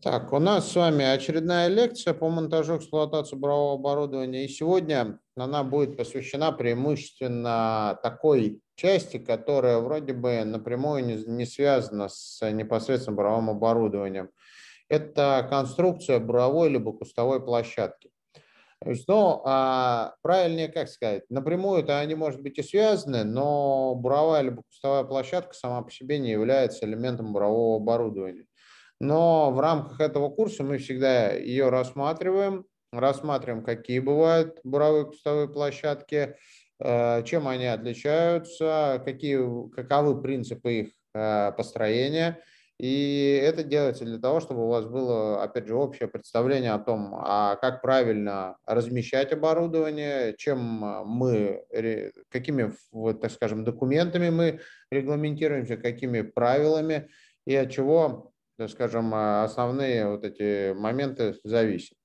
Так, у нас с вами очередная лекция по монтажу эксплуатации бурового оборудования. И сегодня она будет посвящена преимущественно такой части, которая вроде бы напрямую не, не связана с непосредственным буровым оборудованием. Это конструкция буровой либо кустовой площадки. То есть, ну, а, правильнее, как сказать, напрямую-то они, может быть, и связаны, но буровая либо кустовая площадка сама по себе не является элементом бурового оборудования. Но в рамках этого курса мы всегда ее рассматриваем, рассматриваем, какие бывают буровые кустовые площадки, э, чем они отличаются, какие, каковы принципы их э, построения. И это делается для того, чтобы у вас было, опять же, общее представление о том, а как правильно размещать оборудование, чем э, мы, какими, вот, так скажем, документами мы регламентируемся, какими правилами и от чего Э, скажем, э, основные вот эти моменты зависят.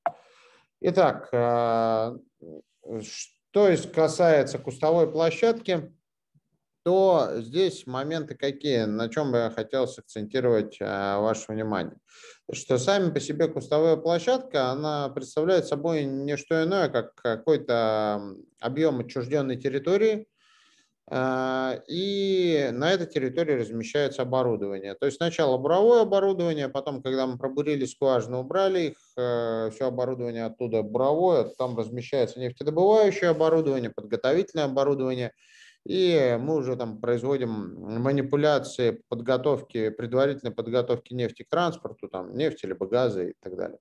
Итак, э, что касается кустовой площадки, то здесь моменты какие, на чем бы я хотел сакцентировать ваше внимание. Что сами по себе кустовая площадка, она представляет собой не что иное, как какой-то объем отчужденной территории, а, и на этой территории размещается оборудование. То есть сначала буровое оборудование, а потом, когда мы пробурили скважину, убрали их, э, все оборудование оттуда буровое, там размещается нефтедобывающее оборудование, подготовительное оборудование, и мы уже там производим манипуляции подготовки, предварительной подготовки нефти к транспорту, там, нефти либо газа и так далее.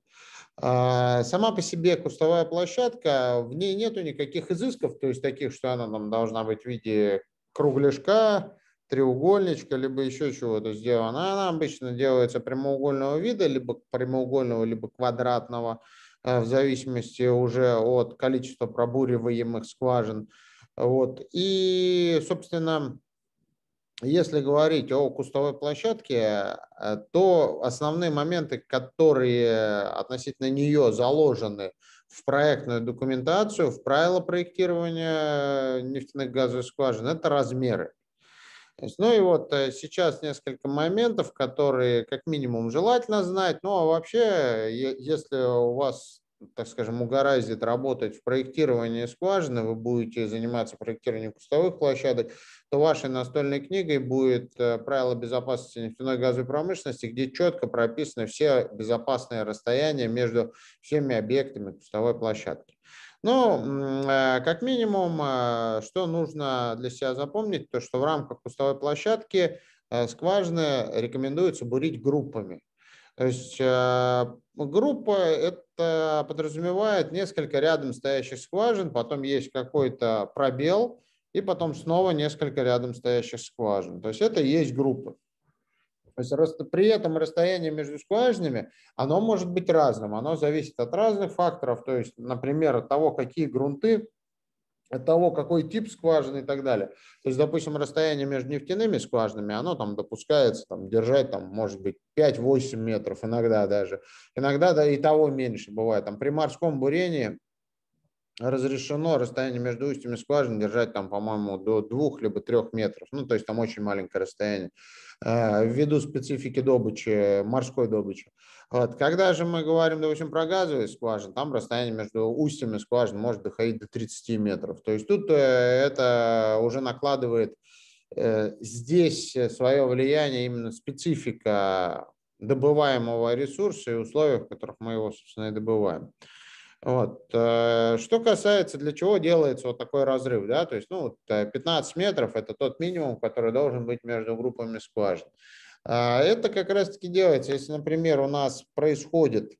А, сама по себе кустовая площадка, в ней нету никаких изысков, то есть таких, что она там должна быть в виде кругляшка, треугольничка, либо еще чего-то сделана. Она обычно делается прямоугольного вида, либо прямоугольного, либо квадратного, э, в зависимости уже от количества пробуриваемых скважин. Вот. И, собственно, если говорить о кустовой площадке, э, то основные моменты, которые относительно нее заложены в проектную документацию, в правила проектирования э, нефтяных газовых скважин, это размеры. Ну и вот э, сейчас несколько моментов, которые как минимум желательно знать. Ну а вообще, если у вас так скажем, угораздит работать в проектировании скважины, вы будете заниматься проектированием кустовых площадок, то вашей настольной книгой будет э, правила безопасности нефтяной газовой промышленности, где четко прописаны все безопасные расстояния между всеми объектами кустовой площадки. Ну, э, как минимум, э, что нужно для себя запомнить, то что в рамках кустовой площадки скважины рекомендуется бурить группами. То есть группа – это подразумевает несколько рядом стоящих скважин, потом есть какой-то пробел – и потом снова несколько рядом стоящих скважин. То есть это и есть группы. То есть при этом расстояние между скважинами, оно может быть разным, оно зависит от разных факторов, то есть, например, от того, какие грунты, от того, какой тип скважины и так далее. То есть, допустим, расстояние между нефтяными скважинами, оно там допускается там, держать, там, может быть, 5-8 метров иногда даже. Иногда да, и того меньше бывает. Там, при морском бурении разрешено расстояние между устьями скважин держать там, по-моему, до двух либо трех метров. Ну, то есть там очень маленькое расстояние э, ввиду специфики добычи, морской добычи. Вот. Когда же мы говорим, допустим, про газовые скважины, там расстояние между устьями скважин может доходить до 30 метров. То есть тут э, это уже накладывает э, здесь свое влияние именно специфика добываемого ресурса и условий, в которых мы его, собственно, и добываем. Вот. Э, что касается, для чего делается вот такой разрыв, да, то есть, ну, 15 э, метров – это тот минимум, который должен быть между группами скважин. А это как раз-таки делается, если, например, у нас происходит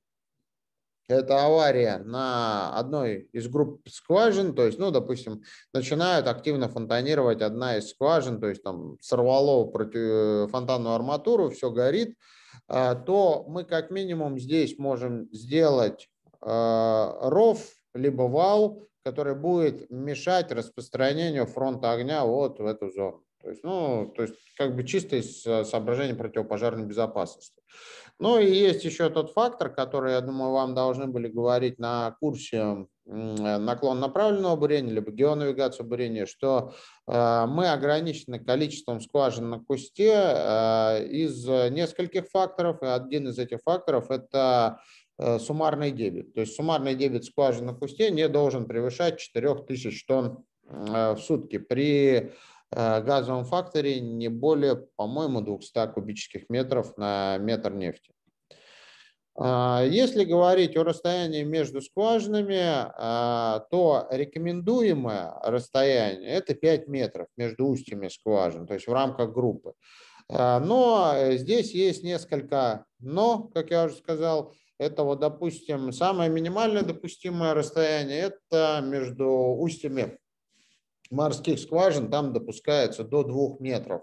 эта авария на одной из групп скважин, то есть, ну, допустим, начинают активно фонтанировать одна из скважин, то есть там сорвало против... Э, фонтанную арматуру, все горит, а, то мы как минимум здесь можем сделать Э, ров либо вал, который будет мешать распространению фронта огня вот в эту зону. То есть, ну, то есть как бы чистое э, соображение противопожарной безопасности. Ну и есть еще тот фактор, который, я думаю, вам должны были говорить на курсе э, наклон направленного бурения, либо геонавигацию бурения, что мы ограничены количеством скважин на кусте из нескольких факторов, и один из этих факторов – это Э, суммарный дебет. То есть суммарный дебет скважин на пусте не должен превышать 4000 тонн э, в сутки. При э, газовом факторе не более, по-моему, 200 кубических метров на метр нефти. Если говорить о расстоянии между скважинами, то рекомендуемое расстояние – это 5 метров между устьями скважин, то есть в рамках группы. Но здесь есть несколько «но», как я уже сказал, это вот, допустим, самое минимальное допустимое расстояние – это между устьями морских скважин, там допускается до 2 метров.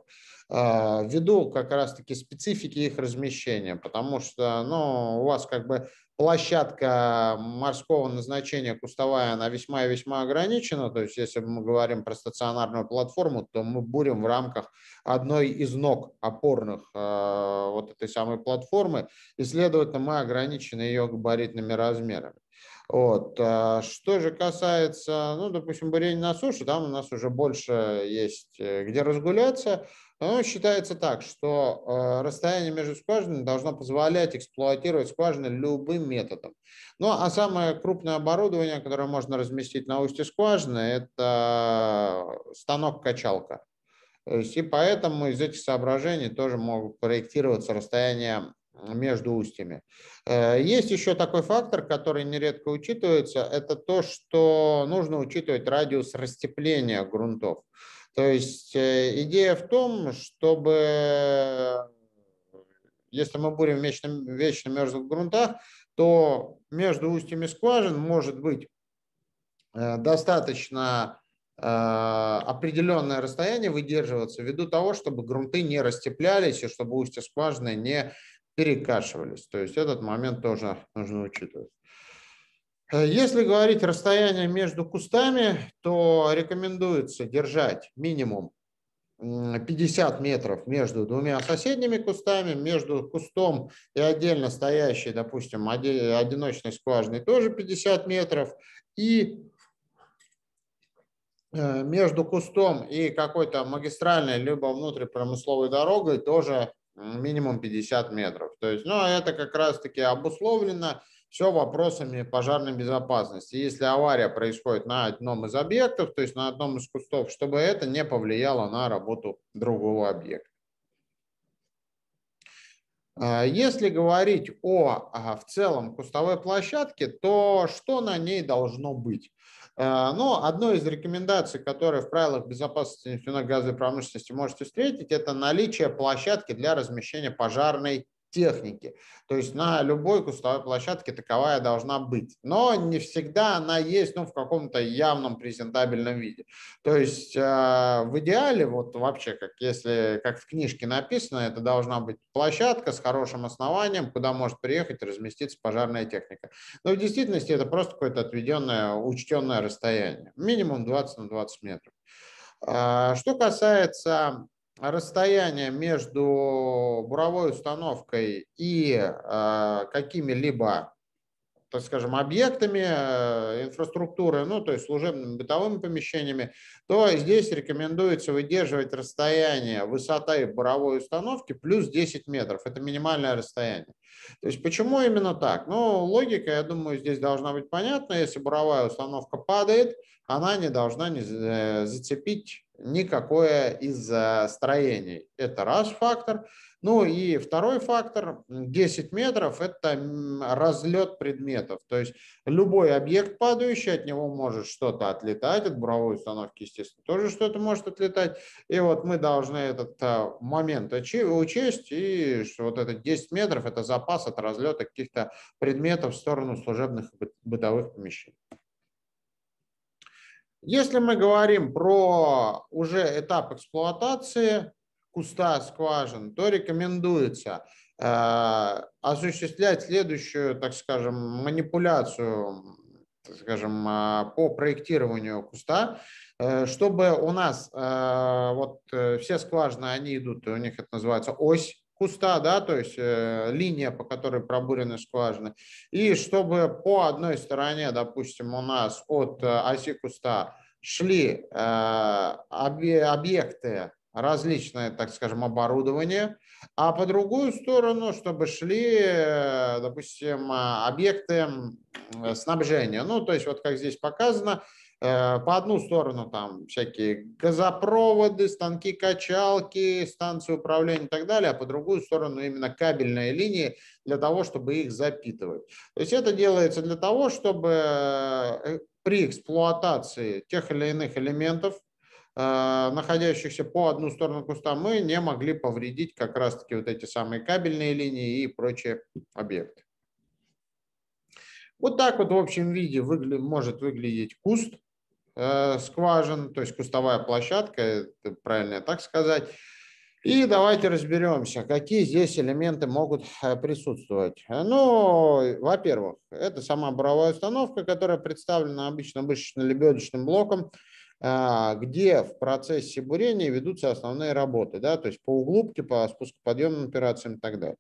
А, ввиду как раз-таки специфики их размещения, потому что ну, у вас как бы площадка морского назначения кустовая, она весьма и весьма ограничена. То есть, если мы говорим про стационарную платформу, то мы бурим в рамках одной из ног опорных э, вот этой самой платформы, и, следовательно, мы ограничены ее габаритными размерами. Вот. Э, что же касается, ну, допустим, бурения на суше, там у нас уже больше есть э, где разгуляться. Ну, считается так, что э, расстояние между скважинами должно позволять эксплуатировать скважины любым методом. Ну, а самое крупное оборудование, которое можно разместить на устье скважины, это станок-качалка. И поэтому из этих соображений тоже могут проектироваться расстояния между устьями. Э, есть еще такой фактор, который нередко учитывается, это то, что нужно учитывать радиус растепления грунтов. То есть э, идея в том, чтобы, если мы будем в вечно, вечно мерзлых грунтах, то между устьями скважин может быть э, достаточно определенное расстояние выдерживаться ввиду того, чтобы грунты не растеплялись и чтобы устья скважины не перекашивались. То есть этот момент тоже нужно учитывать. Э, если говорить расстояние между кустами, то рекомендуется держать минимум 50 метров между двумя соседними кустами, между кустом и отдельно стоящей, допустим, одиночной скважиной тоже 50 метров, и э, между кустом и какой-то магистральной либо внутрипромысловой дорогой тоже минимум 50 метров. То есть, ну, это как раз-таки обусловлено все вопросами пожарной безопасности. Если авария происходит на одном из объектов, то есть на одном из кустов, чтобы это не повлияло на работу другого объекта. А, если говорить о а, в целом кустовой площадке, то что на ней должно быть? Э, Но ну, одной из рекомендаций, которые в правилах безопасности нефтяной газовой промышленности можете встретить, это наличие площадки для размещения пожарной техники. То есть на любой кустовой площадке таковая должна быть. Но не всегда она есть ну, в каком-то явном презентабельном виде. То есть э, в идеале, вот вообще, как, если, как в книжке написано, это должна быть площадка с хорошим основанием, куда может приехать и разместиться пожарная техника. Но в действительности это просто какое-то отведенное, учтенное расстояние. Минимум 20 на 20 метров. А, что касается расстояние между буровой установкой и э, какими-либо, так скажем, объектами э, инфраструктуры, ну, то есть служебными бытовыми помещениями, то здесь рекомендуется выдерживать расстояние высота буровой установки плюс 10 метров. Это минимальное расстояние. То есть почему именно так? Ну, логика, я думаю, здесь должна быть понятна. Если буровая установка падает, она не должна не э, зацепить никакое из строений. Это раз фактор. Ну и второй фактор, 10 метров, это разлет предметов. То есть любой объект падающий, от него может что-то отлетать, от буровой установки, естественно, тоже что-то может отлетать. И вот мы должны этот а, момент учесть, и что вот это 10 метров – это запас от разлета каких-то предметов в сторону служебных бытовых помещений. Если мы говорим про уже этап эксплуатации куста скважин, то рекомендуется э, осуществлять следующую, так скажем, манипуляцию, так скажем, э, по проектированию куста, э, чтобы у нас э, вот э, все скважины, они идут, у них это называется ось, куста, да, то есть э, линия, по которой пробурены скважины. И чтобы по одной стороне, допустим, у нас от э, оси куста шли э, объекты, различное, так скажем, оборудование, а по другую сторону, чтобы шли, э, допустим, э, объекты снабжения. Ну, то есть вот как здесь показано, Э, по одну сторону там всякие газопроводы, станки-качалки, станции управления и так далее, а по другую сторону именно кабельные линии для того, чтобы их запитывать. То есть это делается для того, чтобы э, при эксплуатации тех или иных элементов э, находящихся по одну сторону куста, мы не могли повредить как раз-таки вот эти самые кабельные линии и прочие объекты. Вот так вот в общем виде выгля может выглядеть куст. Э, скважин, то есть кустовая площадка, правильно так сказать. И давайте разберемся, какие здесь элементы могут э, присутствовать. Ну, во-первых, это сама буровая установка, которая представлена обычно мышечно-лебедочным блоком, э, где в процессе бурения ведутся основные работы, да, то есть по углубке, по спускоподъемным операциям и так далее.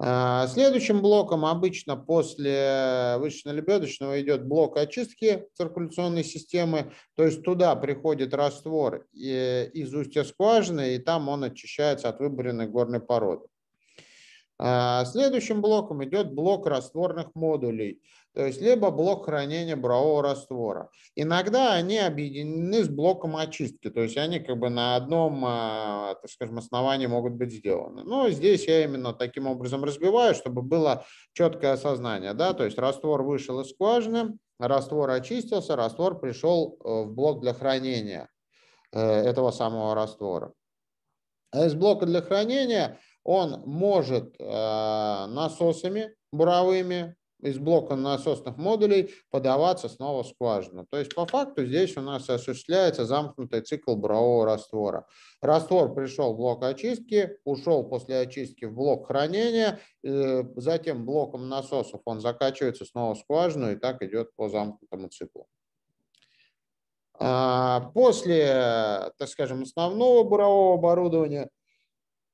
А, следующим блоком обычно после вышечно-лебедочного идет блок очистки циркуляционной системы, то есть туда приходит раствор э, из устья скважины, и там он очищается от выбранной горной породы. А, следующим блоком идет блок растворных модулей то есть либо блок хранения брового раствора. Иногда они объединены с блоком очистки, то есть они как бы на одном, а, так скажем, основании могут быть сделаны. Но здесь я именно таким образом разбиваю, чтобы было четкое осознание, да, то есть раствор вышел из скважины, раствор очистился, раствор пришел э, в блок для хранения э, этого самого раствора. А из блока для хранения он может э, насосами буровыми из блока насосных модулей подаваться снова в скважину. То есть по факту здесь у нас осуществляется замкнутый цикл бурового раствора. Раствор пришел в блок очистки, ушел после очистки в блок хранения, э, затем блоком насосов он закачивается снова в скважину и так идет по замкнутому циклу. А, после, так скажем, основного бурового оборудования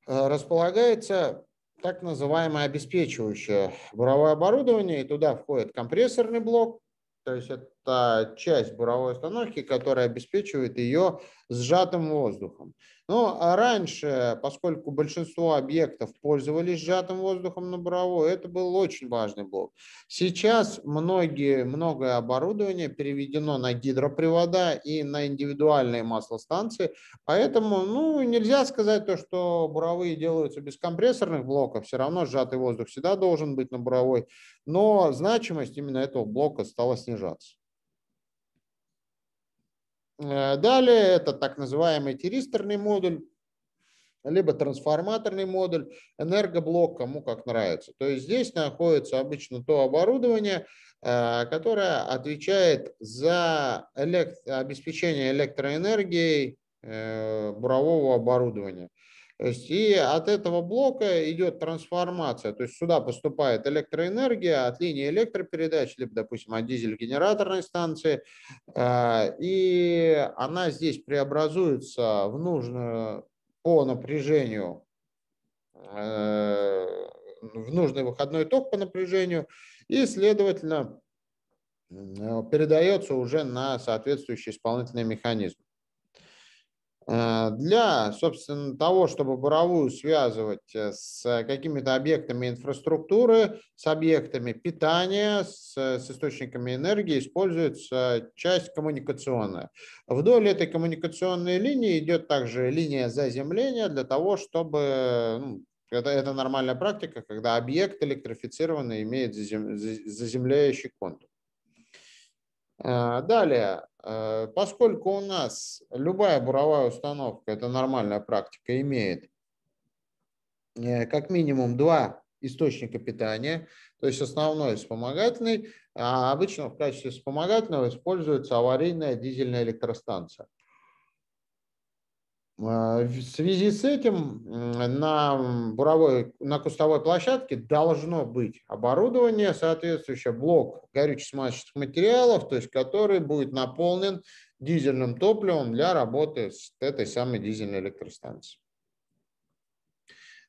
э, располагается так называемое обеспечивающее буровое оборудование, и туда входит компрессорный блок, то есть это часть буровой установки, которая обеспечивает ее сжатым воздухом. Но ну, а раньше, поскольку большинство объектов пользовались сжатым воздухом на буровой, это был очень важный блок. Сейчас многие, многое оборудование переведено на гидропривода и на индивидуальные маслостанции, поэтому ну, нельзя сказать то, что буровые делаются без компрессорных блоков, все равно сжатый воздух всегда должен быть на буровой, но значимость именно этого блока стала снижаться. Э, далее это так называемый тиристорный модуль, либо трансформаторный модуль, энергоблок, кому как нравится. То есть здесь находится обычно то оборудование, э, которое отвечает за электро обеспечение электроэнергией э, бурового оборудования. То есть и от этого блока идет трансформация, то есть сюда поступает электроэнергия от линии электропередач, либо, допустим, от дизель-генераторной станции, а, и она здесь преобразуется в нужную по напряжению, э, в нужный выходной ток по напряжению, и, следовательно, э, передается уже на соответствующий исполнительный механизм. Э, для, собственно, того, чтобы буровую связывать э, с э, какими-то объектами инфраструктуры, с объектами питания, с, с источниками энергии, используется часть коммуникационная. Вдоль этой коммуникационной линии идет также линия заземления для того, чтобы ну, это, это нормальная практика, когда объект электрифицированный имеет заземляющий контур. Далее, Э, поскольку у нас любая буровая установка, это нормальная практика, имеет э, как минимум два источника питания, то есть основной и вспомогательный, а обычно в качестве вспомогательного используется аварийная дизельная электростанция. А, в связи с этим на буровой, на кустовой площадке должно быть оборудование, соответствующее блок горюче-смазочных материалов, то есть который будет наполнен дизельным топливом для работы с этой самой дизельной электростанцией.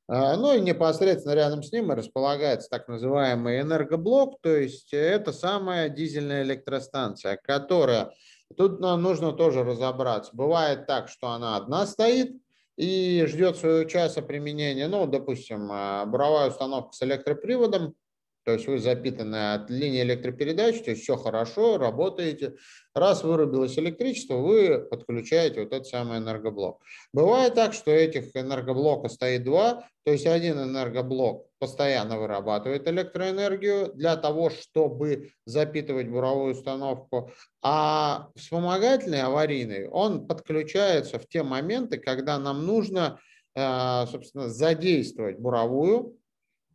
А, ну и непосредственно рядом с ним располагается так называемый энергоблок, то есть это самая дизельная электростанция, которая Тут нам ну, нужно тоже разобраться. Бывает так, что она одна стоит и ждет своего часа применения. Ну, допустим, э, буровая установка с электроприводом, то есть вы запитаны от линии электропередач, то есть все хорошо, работаете. Раз вырубилось электричество, вы подключаете вот этот самый энергоблок. Бывает так, что этих энергоблока стоит два, то есть один энергоблок постоянно вырабатывает электроэнергию для того, чтобы запитывать буровую установку, а вспомогательный аварийный, он подключается в те моменты, когда нам нужно, э, собственно, задействовать буровую,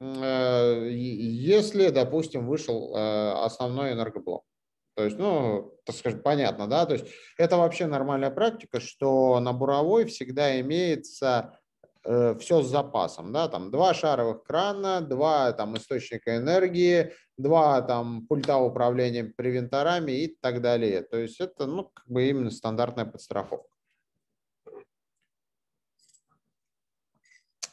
э, если, допустим, вышел э, основной энергоблок. То есть, ну, так скажем, понятно, да, то есть это вообще нормальная практика, что на буровой всегда имеется Э, все с запасом, да, там два шаровых крана, два там источника энергии, два там пульта управления превенторами и так далее. То есть это, ну, как бы именно стандартная подстраховка.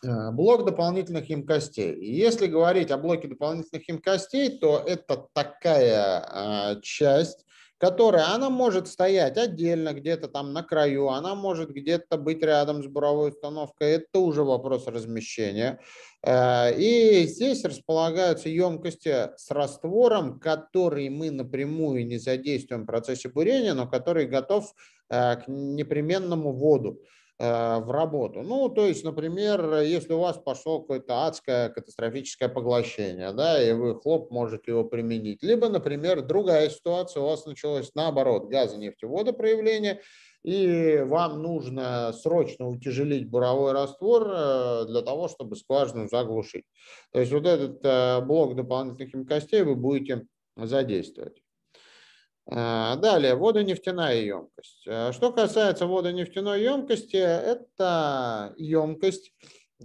Э, блок дополнительных емкостей. Если говорить о блоке дополнительных емкостей, то это такая э, часть которая, она может стоять отдельно где-то там на краю, она может где-то быть рядом с буровой установкой, это уже вопрос размещения. Э, и здесь располагаются емкости с раствором, который мы напрямую не задействуем в процессе бурения, но который готов э, к непременному воду. Э, в работу. Ну, то есть, например, если у вас пошло какое-то адское катастрофическое поглощение, да, и вы хлоп можете его применить. Либо, например, другая ситуация, у вас началось наоборот газа, нефтевода проявление, и вам нужно срочно утяжелить буровой раствор э, для того, чтобы скважину заглушить. То есть вот этот э, блок дополнительных химкостей вы будете задействовать. Э, далее, водонефтяная емкость. Э, что касается водонефтяной емкости, это емкость,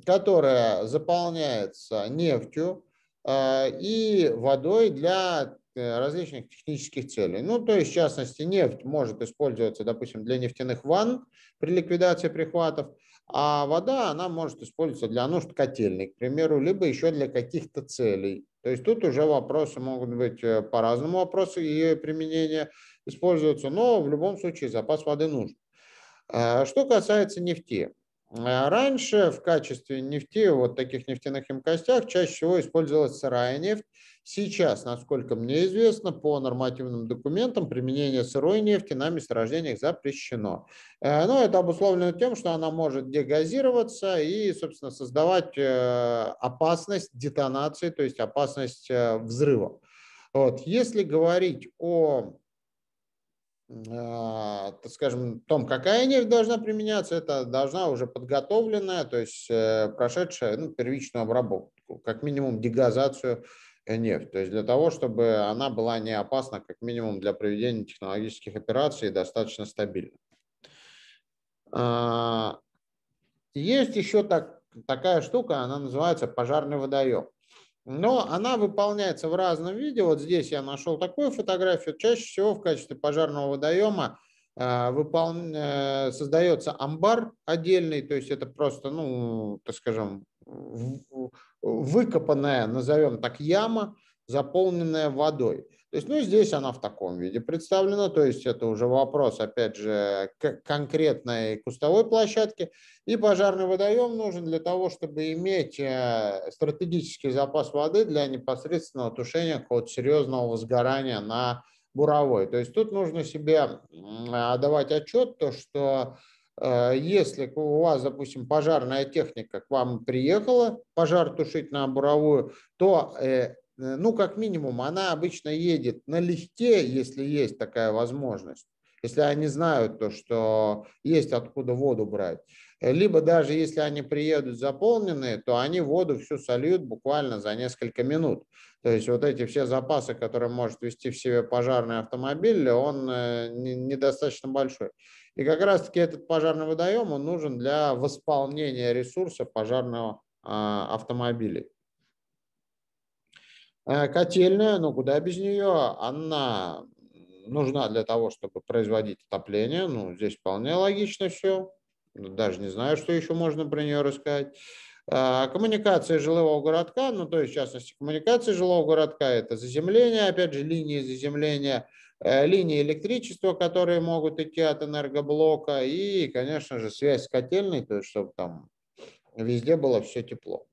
которая заполняется нефтью э, и водой для различных технических целей. Ну, то есть, в частности, нефть может использоваться, допустим, для нефтяных ванн при ликвидации прихватов – а вода, она может использоваться для нужд котельной, к примеру, либо еще для каких-то целей. То есть тут уже вопросы могут быть э, по-разному, вопросы ее применения используются, но в любом случае запас воды нужен. Э, что касается нефти, а раньше в качестве нефти, вот таких нефтяных емкостях, чаще всего использовалась сырая нефть. Сейчас, насколько мне известно, по нормативным документам применение сырой нефти на месторождениях запрещено. Э, но это обусловлено тем, что она может дегазироваться и, собственно, создавать э, опасность детонации, то есть опасность э, взрыва. Вот. Если говорить о а, так скажем, том, какая нефть должна применяться, это должна уже подготовленная, то есть э, прошедшая ну, первичную обработку, как минимум дегазацию э, нефть. То есть для того, чтобы она была не опасна, как минимум для проведения технологических операций, достаточно стабильно. А, есть еще так, такая штука, она называется пожарный водоем. Но она выполняется в разном виде. Вот здесь я нашел такую фотографию. Чаще всего в качестве пожарного водоема а, выпол... Э, создается амбар отдельный, то есть это просто, ну, так скажем, выкопанная, назовем так, яма, заполненная водой. То есть, ну, здесь она в таком виде представлена, то есть это уже вопрос, опять же, к конкретной кустовой площадке. И пожарный водоем нужен для того, чтобы иметь э, стратегический запас воды для непосредственного тушения какого серьезного возгорания на буровой. То есть тут нужно себе отдавать отчет, то, что э, если у вас, допустим, пожарная техника к вам приехала пожар тушить на буровую, то э, Э, ну, как минимум, она обычно едет налегке, если есть такая возможность, если они знают то, что есть откуда воду брать. Э, либо даже если они приедут заполненные, то они воду всю сольют буквально за несколько минут. То есть вот эти все запасы, которые может вести в себе пожарный автомобиль, он э, недостаточно большой. И как раз-таки этот пожарный водоем, он нужен для восполнения ресурса пожарного а, автомобиля. Э, котельная, ну куда без нее, она нужна для того, чтобы производить отопление. Ну, здесь вполне логично все. Даже не знаю, что еще можно про нее рассказать. Э, коммуникации жилого городка, ну то есть в частности коммуникации жилого городка, это заземление, опять же линии заземления, э, линии электричества, которые могут идти от энергоблока и, конечно же, связь с котельной, то есть чтобы там везде было все тепло.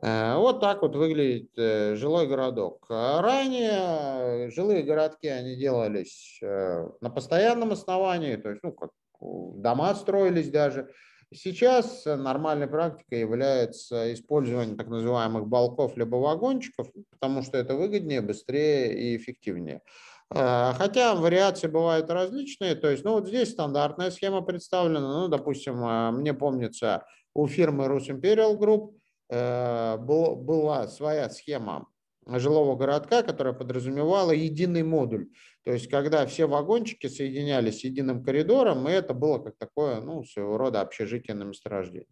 Э, вот так вот выглядит э, жилой городок. А ранее жилые городки, они делались э, на постоянном основании, то есть ну, как дома строились даже. Сейчас нормальной практикой является использование так называемых балков либо вагончиков, потому что это выгоднее, быстрее и эффективнее. Хотя вариации бывают различные, то есть, ну вот здесь стандартная схема представлена, ну, допустим, мне помнится у фирмы Rus Imperial Group – Э, была своя схема жилого городка, которая подразумевала единый модуль. То есть, когда все вагончики соединялись единым коридором, и это было как такое, ну, своего рода общежитие на месторождении.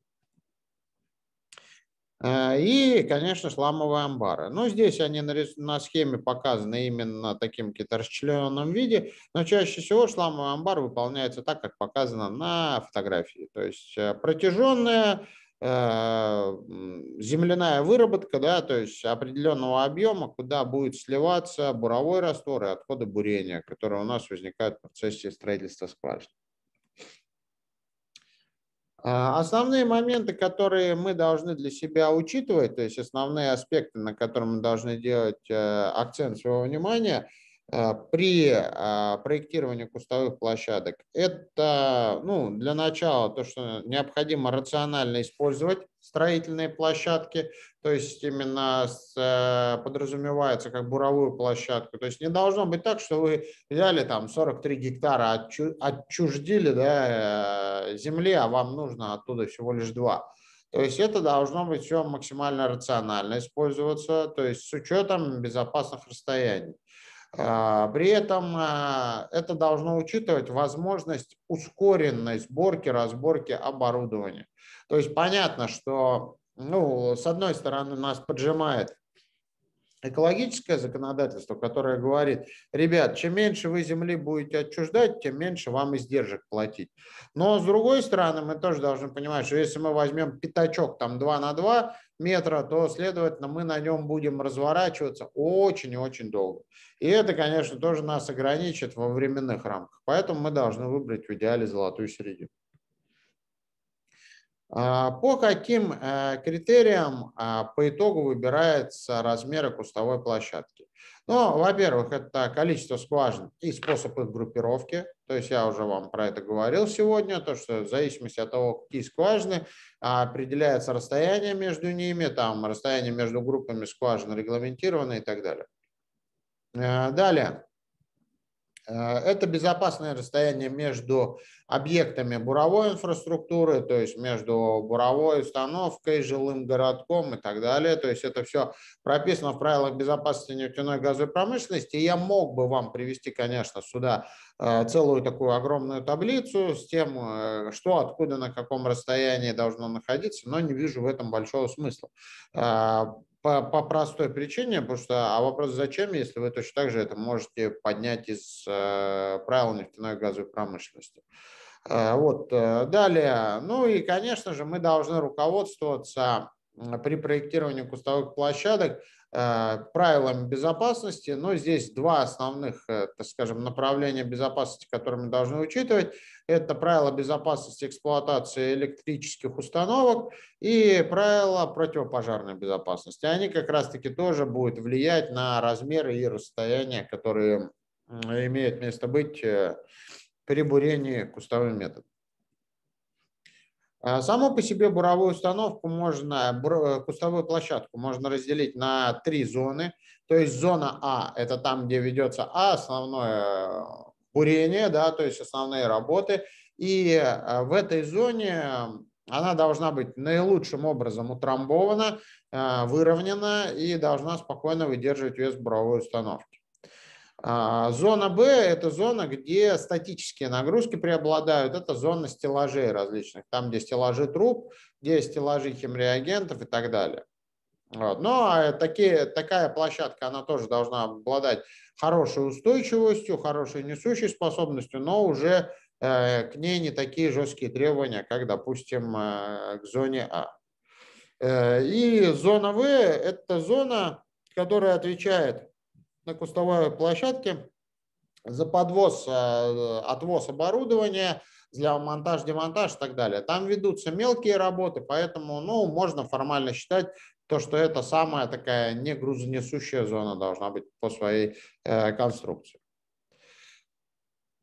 Э, и, конечно, шламовые амбары. Но здесь они на схеме показаны именно таким каким-то расчлененном виде, но чаще всего шламовый амбар выполняется так, как показано на фотографии. То есть э, протяженная Э, земляная выработка, да, то есть определенного объема, куда будет сливаться буровой раствор и отходы бурения, которые у нас возникают в процессе строительства скважин. А, основные моменты, которые мы должны для себя учитывать, то есть основные аспекты, на которые мы должны делать э, акцент своего внимания – Э, при э, проектировании кустовых площадок. Это ну, для начала то, что необходимо рационально использовать строительные площадки, то есть именно с, э, подразумевается как буровую площадку. То есть не должно быть так, что вы взяли там 43 гектара, отчу, отчуждили да, земли, а вам нужно оттуда всего лишь два. То есть это должно быть все максимально рационально использоваться, то есть с учетом безопасных расстояний. А, при этом а, это должно учитывать возможность ускоренной сборки, разборки оборудования. То есть понятно, что ну, с одной стороны нас поджимает экологическое законодательство, которое говорит, ребят, чем меньше вы земли будете отчуждать, тем меньше вам издержек платить. Но с другой стороны, мы тоже должны понимать, что если мы возьмем пятачок там 2 на 2 метра, то, следовательно, мы на нем будем разворачиваться очень и очень долго. И это, конечно, тоже нас ограничит во временных рамках. Поэтому мы должны выбрать в идеале золотую середину. А, по каким э, критериям а, по итогу выбираются размеры кустовой площадки? Ну, во-первых, это количество скважин и способ их группировки. То есть я уже вам про это говорил сегодня, то что в зависимости от того, какие скважины, а, определяется расстояние между ними, там расстояние между группами скважин регламентировано и так далее. Э, далее. Э, это безопасное расстояние между объектами буровой инфраструктуры, то есть между буровой установкой, жилым городком и так далее. То есть это все прописано в правилах безопасности нефтяной и газовой промышленности. И я мог бы вам привести, конечно, сюда э, целую такую огромную таблицу с тем, э, что, откуда, на каком расстоянии должно находиться, но не вижу в этом большого смысла по, по простой причине, потому что, а вопрос зачем, если вы точно так же это можете поднять из э, правил нефтяной и газовой промышленности. Э, вот, э, далее, ну и, конечно же, мы должны руководствоваться при проектировании кустовых площадок Э, правилам безопасности, но здесь два основных, э, так скажем, направления безопасности, которые мы должны учитывать. Это правила безопасности эксплуатации электрических установок и правила противопожарной безопасности. Они как раз-таки тоже будут влиять на размеры и расстояния, которые имеют место быть э, при бурении кустовым методом. А само по себе буровую установку можно, э, кустовую площадку можно разделить на три зоны. То есть зона А – это там, где ведется А, основное э, бурение, да, то есть основные работы. И э, в этой зоне она должна быть наилучшим образом утрамбована, выровнена и должна спокойно выдерживать вес буровой установки. А, зона Б – это зона, где статические нагрузки преобладают. Это зона стеллажей различных, там, где стеллажи труб, где стеллажи химреагентов и так далее. Вот. Но ну, а такие, такая площадка, она тоже должна обладать хорошей устойчивостью, хорошей несущей способностью, но уже э, к ней не такие жесткие требования, как, допустим, э, к зоне А. Э, и зона В – это зона, которая отвечает на кустовой площадке за подвоз, э, отвоз оборудования, для монтаж, демонтаж и так далее. Там ведутся мелкие работы, поэтому ну, можно формально считать, то, что это самая такая не грузонесущая зона должна быть по своей э, конструкции.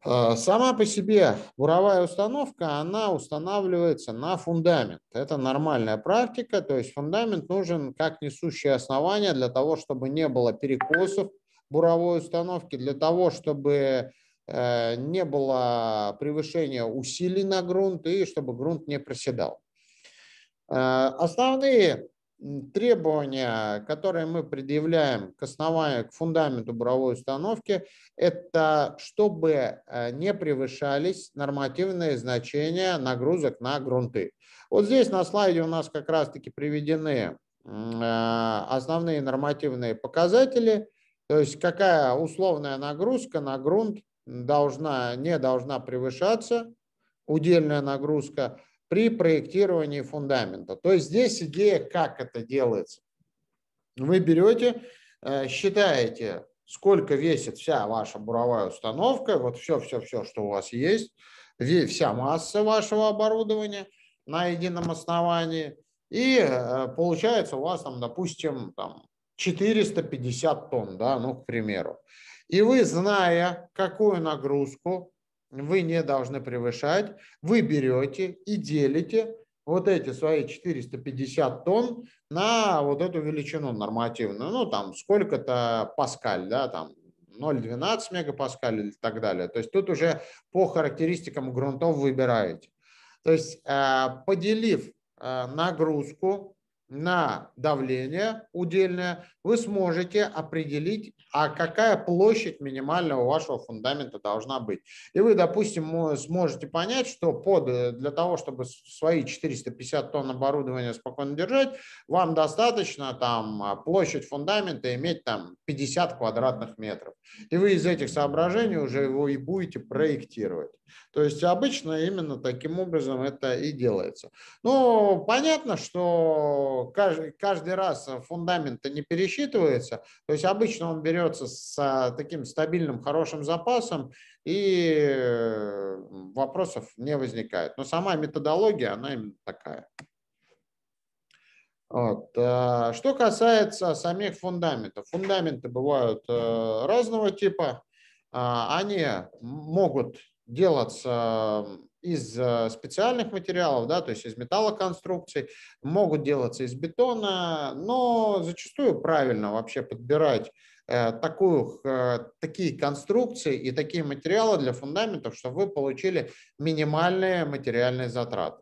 Э, сама по себе буровая установка, она устанавливается на фундамент. Это нормальная практика, то есть фундамент нужен как несущее основание для того, чтобы не было перекосов буровой установки для того, чтобы э, не было превышения усилий на грунт и чтобы грунт не проседал. Э, основные требования, которые мы предъявляем к основанию, к фундаменту буровой установки, это чтобы э, не превышались нормативные значения нагрузок на грунты. Вот здесь на слайде у нас как раз-таки приведены основные нормативные показатели – то есть какая условная нагрузка на грунт должна, не должна превышаться, удельная нагрузка при проектировании фундамента. То есть здесь идея, как это делается. Вы берете, э, считаете, сколько весит вся ваша буровая установка, вот все-все-все, что у вас есть, вся масса вашего оборудования на едином основании, и э, получается у вас там, допустим, там, 450 тонн, да, ну, к примеру. И вы, зная, какую нагрузку вы не должны превышать, вы берете и делите вот эти свои 450 тонн на вот эту величину нормативную. Ну, там сколько-то паскаль, да, там 0,12 мегапаскаль и так далее. То есть тут уже по характеристикам грунтов выбираете. То есть э, поделив э, нагрузку на давление удельное вы сможете определить, а какая площадь минимального вашего фундамента должна быть. И вы, допустим, сможете понять, что под, э, для того, чтобы свои 450 тонн оборудования спокойно держать, вам достаточно там а, площадь фундамента иметь там 50 квадратных метров. И вы из этих соображений уже его и будете проектировать. То есть обычно именно таким образом это и делается. Ну, понятно, что каждый, каждый раз фундамента не пересчитывается, учитывается. То есть обычно он берется с таким стабильным, хорошим запасом, и э, вопросов не возникает. Но сама методология, она именно такая. Вот. Э, что касается самих фундаментов. Фундаменты бывают э, разного типа. А, они могут делаться из э, специальных материалов, да, то есть из металлоконструкций, могут делаться из бетона, но зачастую правильно вообще подбирать э, такую, э, такие конструкции и такие материалы для фундаментов, чтобы вы получили минимальные материальные затраты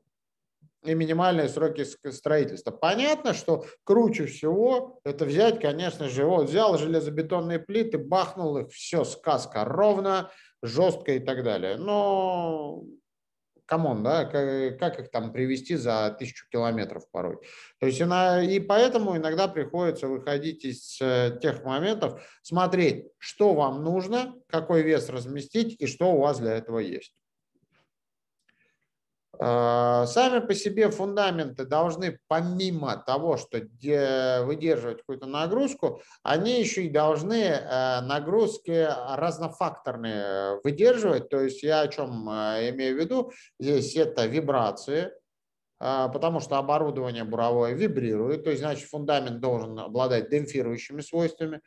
и минимальные сроки строительства. Понятно, что круче всего это взять, конечно же, вот взял железобетонные плиты, бахнул их, все, сказка, ровно, жестко и так далее. Но камон, да, как, э, как их там привести за тысячу километров порой. То есть и поэтому иногда приходится выходить из э, тех моментов, смотреть, что вам нужно, какой вес разместить и что у вас для этого есть. А, сами по себе фундаменты должны, помимо того, что выдерживать какую-то нагрузку, они еще и должны э, нагрузки разнофакторные выдерживать. То есть я о чем э, имею в виду? Здесь это вибрации, а, потому что оборудование буровое вибрирует, то есть значит фундамент должен обладать демпфирующими свойствами.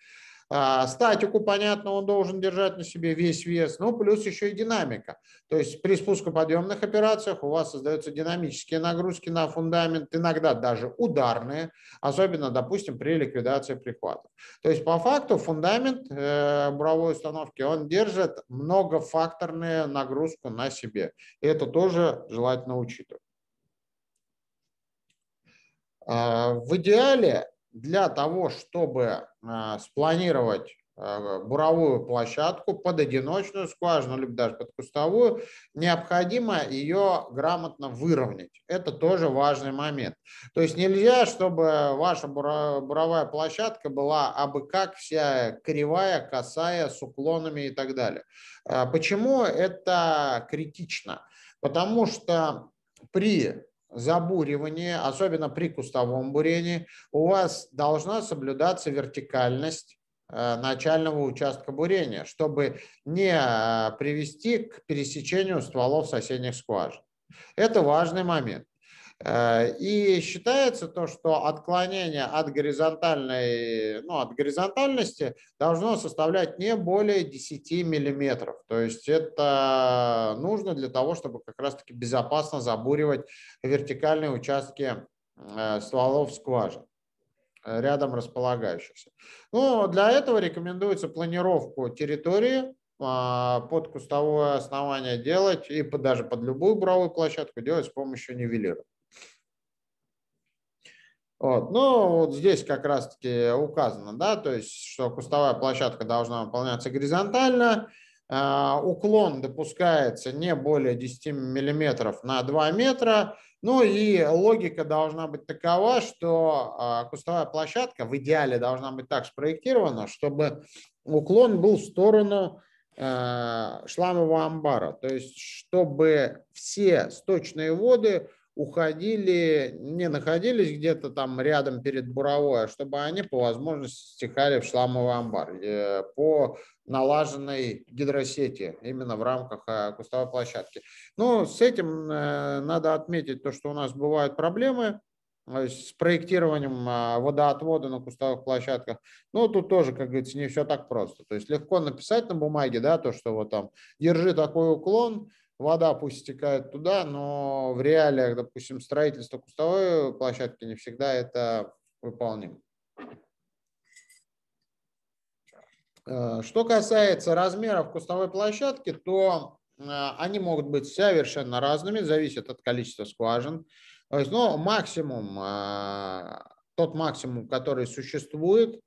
А, статику, понятно, он должен держать на себе весь вес, ну плюс еще и динамика. То есть при спускоподъемных операциях у вас создаются динамические нагрузки на фундамент, иногда даже ударные, особенно, допустим, при ликвидации прихватов. То есть по факту фундамент э, буровой установки, он держит многофакторную нагрузку на себе. И это тоже желательно учитывать. А, в идеале для того, чтобы а, спланировать а, буровую площадку под одиночную скважину, либо даже под кустовую, необходимо ее грамотно выровнять. Это тоже важный момент. То есть нельзя, чтобы ваша буровая площадка была абы как вся кривая, косая, с уклонами и так далее. А почему это критично? Потому что при забуривании, особенно при кустовом бурении, у вас должна соблюдаться вертикальность э, начального участка бурения, чтобы не э, привести к пересечению стволов соседних скважин. Это важный момент. Э, и считается то, что отклонение от горизонтальной, ну, от горизонтальности должно составлять не более 10 миллиметров. То есть это нужно для того, чтобы как раз-таки безопасно забуривать вертикальные участки э, стволов скважин э, рядом располагающихся. Ну, для этого рекомендуется планировку территории а, под кустовое основание делать и даже под любую буровую площадку делать с помощью нивелира. Вот. Ну, вот здесь как раз-таки указано, да, то есть, что кустовая площадка должна выполняться горизонтально, а, уклон допускается не более 10 миллиметров на 2 метра, ну и логика должна быть такова, что а, кустовая площадка в идеале должна быть так спроектирована, чтобы уклон был в сторону а, шламового амбара, то есть чтобы все сточные воды уходили, не находились где-то там рядом перед буровой, а чтобы они по возможности стекали в шламовый амбар э, по налаженной гидросети именно в рамках э, кустовой площадки. Но ну, с этим э, надо отметить то, что у нас бывают проблемы с проектированием водоотвода на кустовых площадках. Ну тут тоже, как говорится, не все так просто. То есть легко написать на бумаге, да, то, что вот там держи такой уклон, вода пусть стекает туда, но в реалиях, допустим, строительство кустовой площадки не всегда это выполнимо. Э, что касается размеров кустовой площадки, то э, они могут быть совершенно разными, зависит от количества скважин. То есть, ну, максимум, э, тот максимум, который существует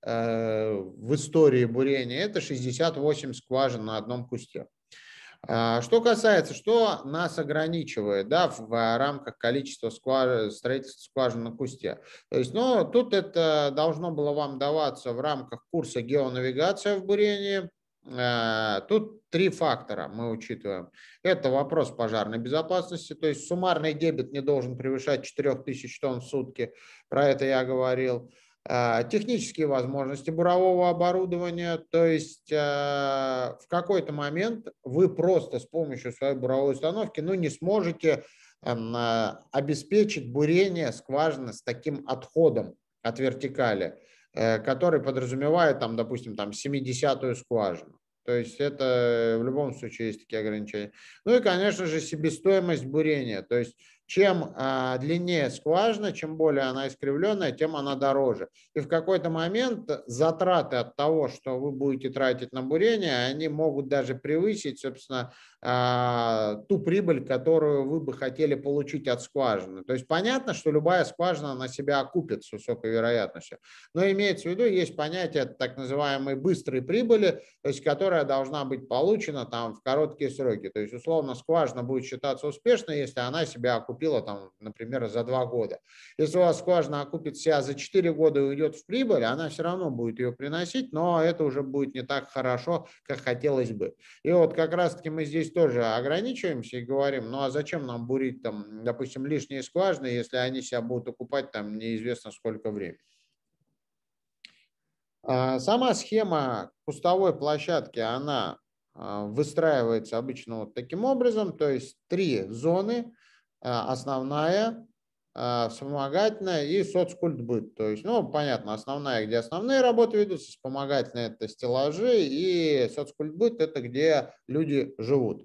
в истории бурения, это 68 скважин на одном кусте. А, что касается, что нас ограничивает да, в рамках количества скваж... строительства скважин на кусте. То есть, ну, тут это должно было вам даваться в рамках курса геонавигация в бурении. А, тут три фактора мы учитываем. Это вопрос пожарной безопасности, то есть суммарный дебет не должен превышать 4000 тонн в сутки, про это я говорил. А, технические возможности бурового оборудования, то есть а, в какой-то момент вы просто с помощью своей буровой установки ну, не сможете эм, а, обеспечить бурение скважины с таким отходом от вертикали, э, который подразумевает, там, допустим, там 70-ю скважину. То есть это э, в любом случае есть такие ограничения. Ну и, конечно же, себестоимость бурения. То есть чем а, длиннее скважина, чем более она искривленная, тем она дороже. И в какой-то момент затраты от того, что вы будете тратить на бурение, они могут даже превысить, собственно, а, ту прибыль, которую вы бы хотели получить от скважины. То есть понятно, что любая скважина на себя окупит с высокой вероятностью. Но имеется в виду, есть понятие так называемой быстрой прибыли, то есть которая должна быть получена там в короткие сроки. То есть условно скважина будет считаться успешной, если она себя окупит окупила, там, например, за два года. Если у вас скважина окупит себя за 4 года и уйдет в прибыль, она все равно будет ее приносить, но это уже будет не так хорошо, как хотелось бы. И вот как раз-таки мы здесь тоже ограничиваемся и говорим, ну а зачем нам бурить, там, допустим, лишние скважины, если они себя будут окупать там неизвестно сколько времени. А, сама схема кустовой площадки, она а, выстраивается обычно вот таким образом, то есть три зоны, Э, основная, э, вспомогательная и соцкультбыт. То есть, ну, понятно, основная, где основные работы ведутся, вспомогательная – это стеллажи, и соцкультбыт это где люди живут.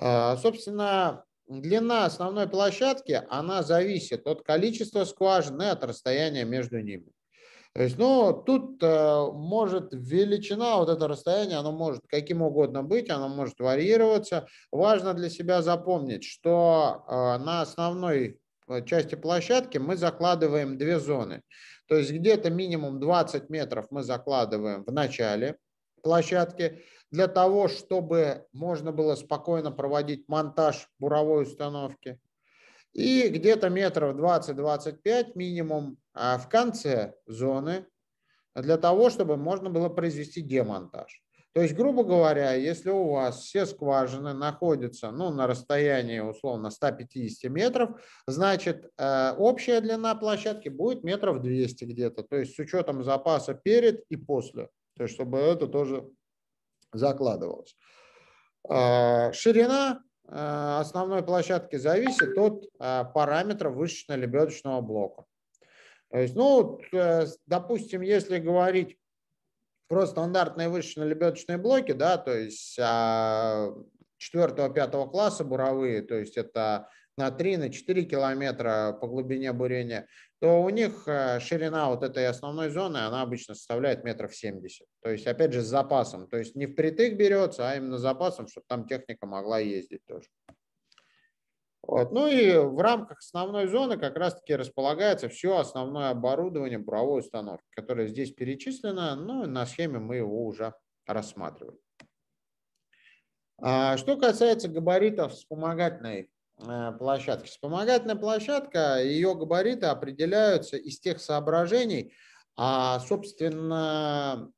Э, собственно, длина основной площадки, она зависит от количества скважин и от расстояния между ними. То есть, ну, тут э, может величина, вот это расстояние, оно может каким угодно быть, оно может варьироваться. Важно для себя запомнить, что э, на основной э, части площадки мы закладываем две зоны. То есть где-то минимум 20 метров мы закладываем в начале площадки для того, чтобы можно было спокойно проводить монтаж буровой установки. И где-то метров 20-25 минимум а в конце зоны для того, чтобы можно было произвести демонтаж. То есть, грубо говоря, если у вас все скважины находятся ну, на расстоянии условно 150 метров, значит э, общая длина площадки будет метров 200 где-то. То есть с учетом запаса перед и после. То есть чтобы это тоже закладывалось. А, ширина э, основной площадки зависит от э, параметра вышечно-лебедочного блока. То есть, ну, э, допустим, если говорить про стандартные высшие лебедочные блоки, да, то есть 4-5 а, класса буровые, то есть это на 3, на 4 километра по глубине бурения, то у них э, ширина вот этой основной зоны, она обычно составляет метров 70. То есть, опять же, с запасом. То есть не впритык берется, а именно с запасом, чтобы там техника могла ездить тоже. Вот. Ну и в рамках основной зоны как раз-таки располагается все основное оборудование буровой установки, которое здесь перечислено, но ну на схеме мы его уже рассматривали. А, что касается габаритов вспомогательной э, площадки. Вспомогательная площадка, ее габариты определяются из тех соображений, а, собственно,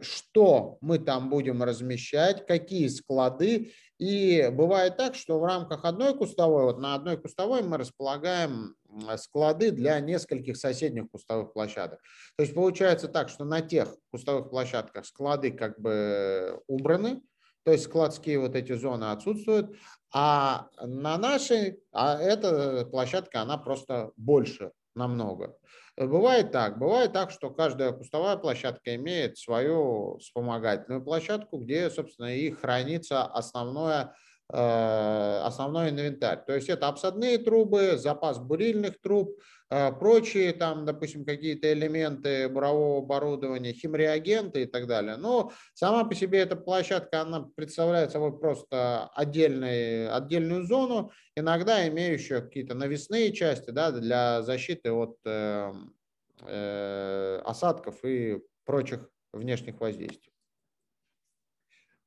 что мы там будем размещать, какие склады и бывает так, что в рамках одной кустовой, вот на одной кустовой мы располагаем склады для нескольких соседних кустовых площадок. То есть получается так, что на тех кустовых площадках склады как бы убраны, то есть складские вот эти зоны отсутствуют, а на нашей, а эта площадка, она просто больше намного. Бывает так. Бывает так, что каждая кустовая площадка имеет свою вспомогательную площадку, где, собственно, и хранится основное э, основной инвентарь. То есть это обсадные трубы, запас бурильных труб, а, прочие там, допустим, какие-то элементы бурового оборудования, химреагенты и так далее. Но сама по себе эта площадка, она представляет собой просто отдельный, отдельную зону, иногда имеющую какие-то навесные части да, для защиты от э, э, осадков и прочих внешних воздействий.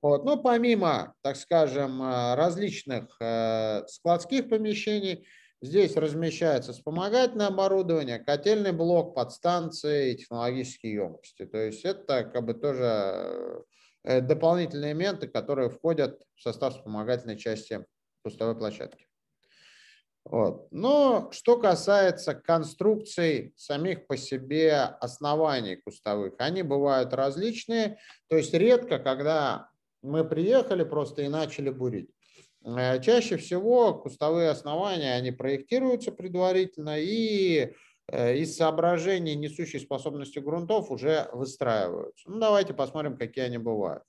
Вот. Но помимо, так скажем, э, различных э, складских помещений, Здесь размещается вспомогательное оборудование, котельный блок, подстанции и технологические емкости. То есть это как бы тоже э, э, дополнительные элементы, которые входят в состав вспомогательной части пустовой площадки. Вот. Но что касается конструкций самих по себе оснований кустовых, они бывают различные. То есть редко, когда мы приехали просто и начали бурить. Э, чаще всего кустовые основания, они проектируются предварительно и э, из соображений несущей способности грунтов уже выстраиваются. Ну, давайте посмотрим, какие они бывают.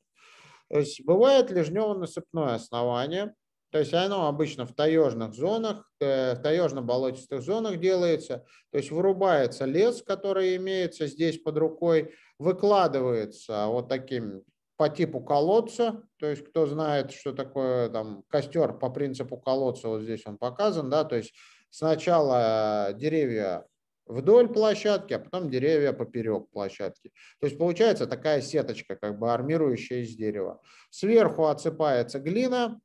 То есть бывает лежнево-насыпное основание, то есть оно обычно в таежных зонах, э, в таежно-болотистых зонах делается, то есть вырубается лес, который имеется здесь под рукой, выкладывается вот таким по типу колодца, то есть кто знает, что такое там костер по принципу колодца, вот здесь он показан, да, то есть сначала э, деревья вдоль площадки, а потом деревья поперек площадки. То есть получается такая сеточка, как бы армирующая из дерева. Сверху отсыпается глина,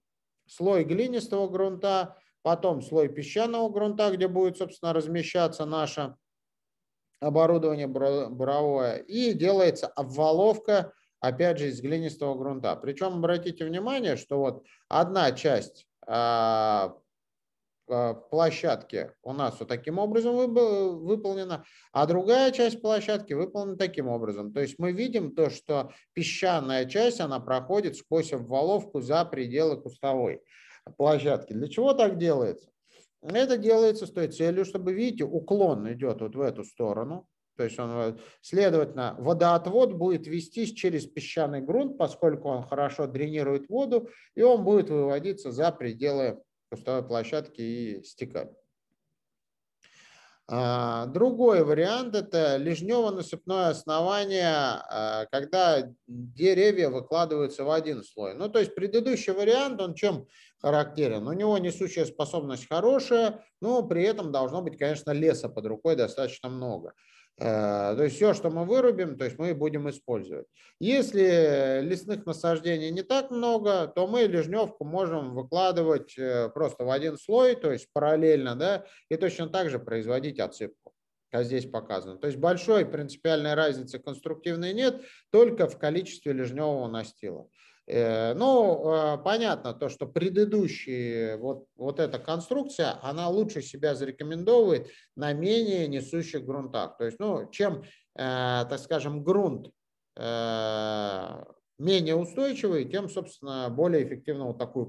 слой глинистого грунта, потом слой песчаного грунта, где будет, собственно, размещаться наше оборудование буровое, и делается обваловка опять же, из глинистого грунта. Причем обратите внимание, что вот одна часть а, а, площадки у нас вот таким образом выполнена, а другая часть площадки выполнена таким образом. То есть мы видим то, что песчаная часть, она проходит сквозь обваловку за пределы кустовой площадки. Для чего так делается? Это делается с той целью, чтобы, видите, уклон идет вот в эту сторону, то есть он, э, следовательно, водоотвод будет вестись через песчаный грунт, поскольку он хорошо дренирует воду, и он будет выводиться за пределы пустой площадки и стекать. А, другой вариант – это лежнево-насыпное основание, а, когда деревья выкладываются в один слой. Ну, то есть предыдущий вариант, он чем характерен? У него несущая способность хорошая, но при этом должно быть, конечно, леса под рукой достаточно много. Э, то есть все, что мы вырубим, то есть мы будем использовать. Если лесных насаждений не так много, то мы лежневку можем выкладывать э, просто в один слой, то есть параллельно, да, и точно так же производить отсыпку как здесь показано. То есть большой принципиальной разницы конструктивной нет, только в количестве лежневого настила. Э, ну, а, понятно, то, что предыдущие, э, вот, вот эта конструкция, она лучше себя зарекомендовывает на менее несущих грунтах. То есть, ну, чем, э, так скажем, грунт менее устойчивый, тем, собственно, более эффективно вот такой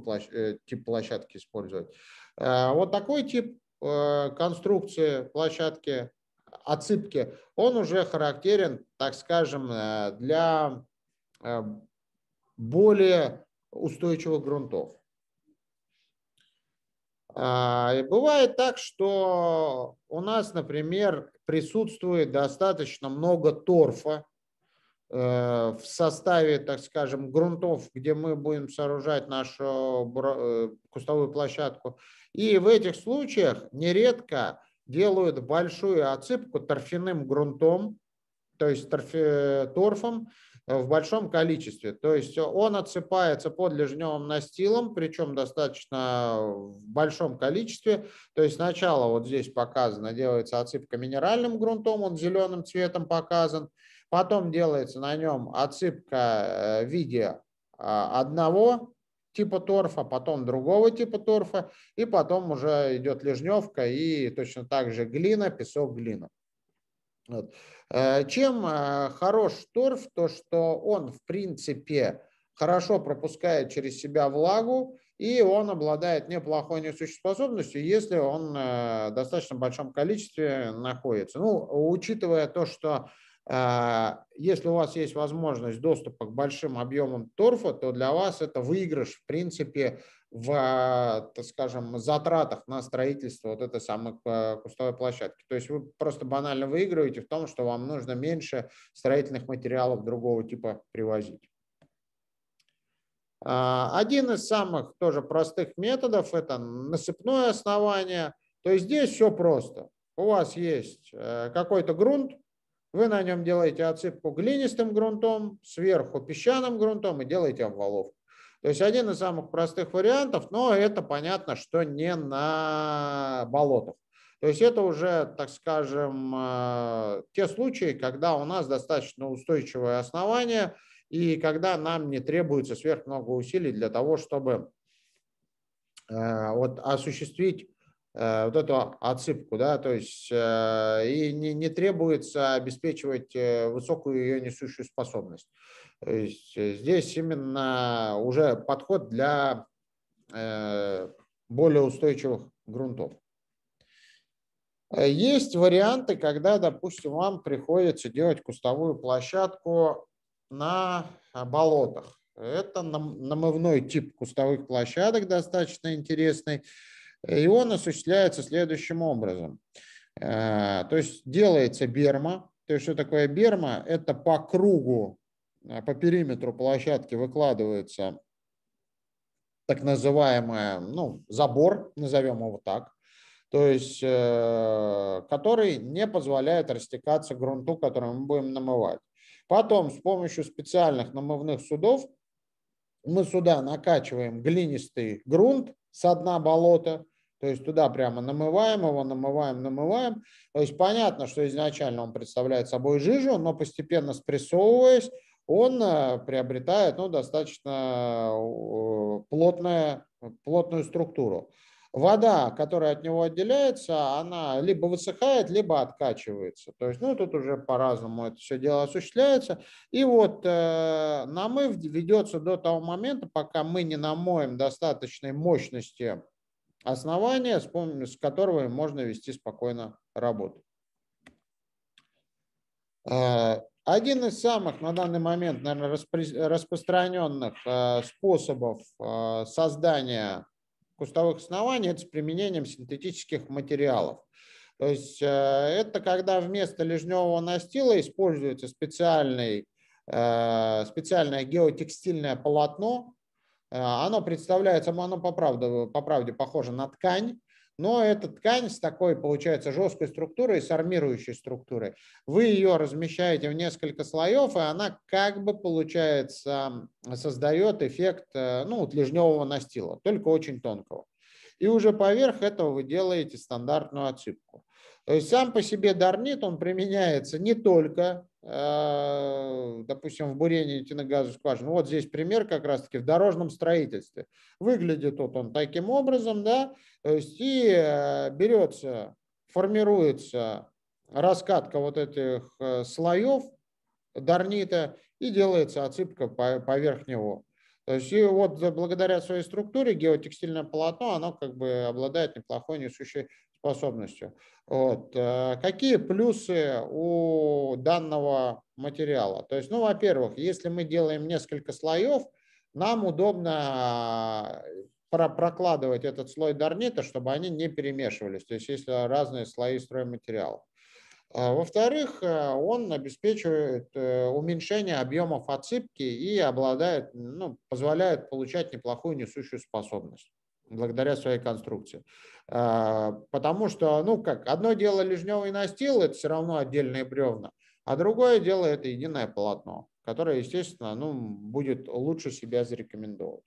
тип площадки использовать. Вот такой тип конструкции площадки, отсыпки, он уже характерен, так скажем, для более устойчивых грунтов. А, и бывает так, что у нас, например, присутствует достаточно много торфа э, в составе, так скажем, грунтов, где мы будем сооружать нашу э, кустовую площадку. И в этих случаях нередко делают большую отсыпку торфяным грунтом, то есть торфом, Э, в большом количестве. То есть он отсыпается под лежневым настилом, причем достаточно э, в большом количестве. То есть сначала вот здесь показано, делается отсыпка минеральным грунтом, он зеленым цветом показан. Потом делается на нем отсыпка э, в виде одного типа торфа, потом другого типа торфа, и потом уже идет лежневка и точно так же глина, песок, глина. Вот. Э, чем э, хорош торф, то что он, в принципе, хорошо пропускает через себя влагу, и он обладает неплохой несуществоспособностью, если он э, в достаточно большом количестве находится. Ну, учитывая то, что если у вас есть возможность доступа к большим объемам торфа, то для вас это выигрыш, в принципе, в, а, так скажем, затратах на строительство вот этой самой а, кустовой площадки. То есть вы просто банально выигрываете в том, что вам нужно меньше строительных материалов другого типа привозить. А, один из самых тоже простых методов – это насыпное основание. То есть здесь все просто. У вас есть э, какой-то грунт, вы на нем делаете отсыпку глинистым грунтом, сверху песчаным грунтом и делаете обваловку. То есть один из самых простых вариантов, но это понятно, что не на болотах. То есть это уже, так скажем, э, те случаи, когда у нас достаточно устойчивое основание и когда нам не требуется сверх много усилий для того, чтобы э, вот, осуществить э, вот эту отсыпку, да, то есть и не, не требуется обеспечивать высокую ее несущую способность. Э, здесь именно уже подход для э, более устойчивых грунтов. Э, есть варианты, когда, допустим, вам приходится делать кустовую площадку на болотах. Это намывной тип кустовых площадок, достаточно интересный. И он осуществляется следующим образом. То есть делается берма. То есть что такое берма? Это по кругу Э, по периметру площадки выкладывается так называемый ну, забор, назовем его так, то есть, э, который не позволяет растекаться грунту, который мы будем намывать. Потом с помощью специальных намывных судов мы сюда накачиваем глинистый грунт с дна болота, то есть туда прямо намываем его, намываем, намываем. То есть понятно, что изначально он представляет собой жижу, но постепенно спрессовываясь, он э, приобретает ну, достаточно плотное, плотную структуру. Вода, которая от него отделяется, она либо высыхает, либо откачивается. То есть, ну, тут уже по-разному это все дело осуществляется. И вот э, намыв ведется до того момента, пока мы не намоем достаточной мощности основания, с, с которого можно вести спокойно работу. Э, один из самых на данный момент, наверное, распространенных э, способов э, создания кустовых оснований – это с применением синтетических материалов. То есть э, это когда вместо лежневого настила используется специальный, специальное геотекстильное полотно. Оно представляется, оно по правде, по правде похоже на ткань, но эта ткань с такой, получается, жесткой структурой, с армирующей структурой. Вы ее размещаете в несколько слоев, и она как бы, получается, создает эффект э, ну, лежневого настила, только очень тонкого. И уже поверх этого вы делаете стандартную отсыпку. То есть сам по себе дарнит, он применяется не только Э, допустим, в бурении тиногазовой скважины. Вот здесь пример как раз-таки в дорожном строительстве. Выглядит вот он таким образом, да, то есть и э, берется, формируется раскатка вот этих э, слоев дарнита и делается отсыпка поверх него. То есть и вот благодаря своей структуре геотекстильное полотно, оно как бы обладает неплохой несущей способностью. Вот. Э, какие плюсы у данного материала? То есть, ну, во-первых, если мы делаем несколько слоев, нам удобно э, прокладывать этот слой дарнита, чтобы они не перемешивались, то есть если разные слои стройматериала. А, во-вторых, э, он обеспечивает э, уменьшение объемов отсыпки и обладает, ну, позволяет получать неплохую несущую способность благодаря своей конструкции. А, потому что, ну как, одно дело лежневый настил, это все равно отдельные бревна, а другое дело это единое полотно, которое, естественно, ну, будет лучше себя зарекомендовать.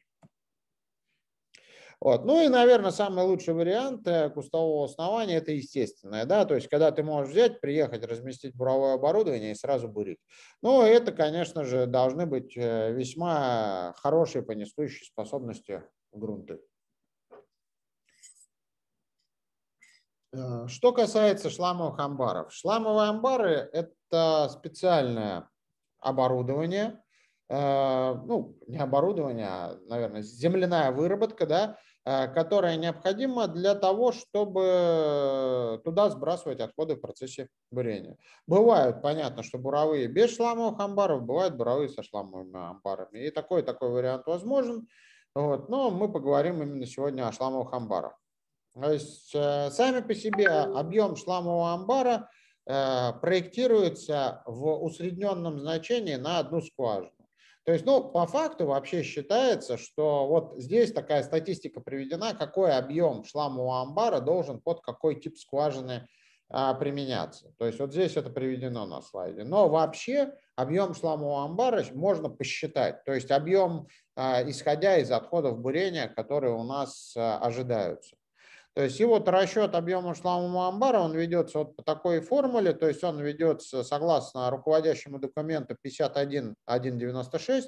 Вот. Ну и, наверное, самый лучший вариант э, кустового основания – это естественное. Да? То есть, когда ты можешь взять, приехать, разместить буровое оборудование и сразу бурить. Но ну, это, конечно же, должны быть э, весьма хорошие по несущей способности грунты. Э, что касается шламовых амбаров. Шламовые амбары – это специальное оборудование, ну, не оборудование, а, наверное, земляная выработка, да, Э, которая необходима для того, чтобы э, туда сбрасывать отходы в процессе бурения. Бывают, понятно, что буровые без шламовых амбаров, бывают буровые со шламовыми амбарами. И такой такой вариант возможен. Вот. Но мы поговорим именно сегодня о шламовых амбарах. То есть э, сами по себе объем шламового амбара проектируется в усредненном значении на одну скважину. То есть, ну, по факту вообще считается, что вот здесь такая статистика приведена, какой объем шламового амбара должен под какой тип скважины а, применяться. То есть вот здесь это приведено на слайде. Но вообще объем шламового амбара можно посчитать. То есть объем, а, исходя из отходов бурения, которые у нас а, ожидаются. То есть и вот расчет объема шламового амбара, он ведется вот по такой формуле, то есть он ведется согласно руководящему документу 51.1.96,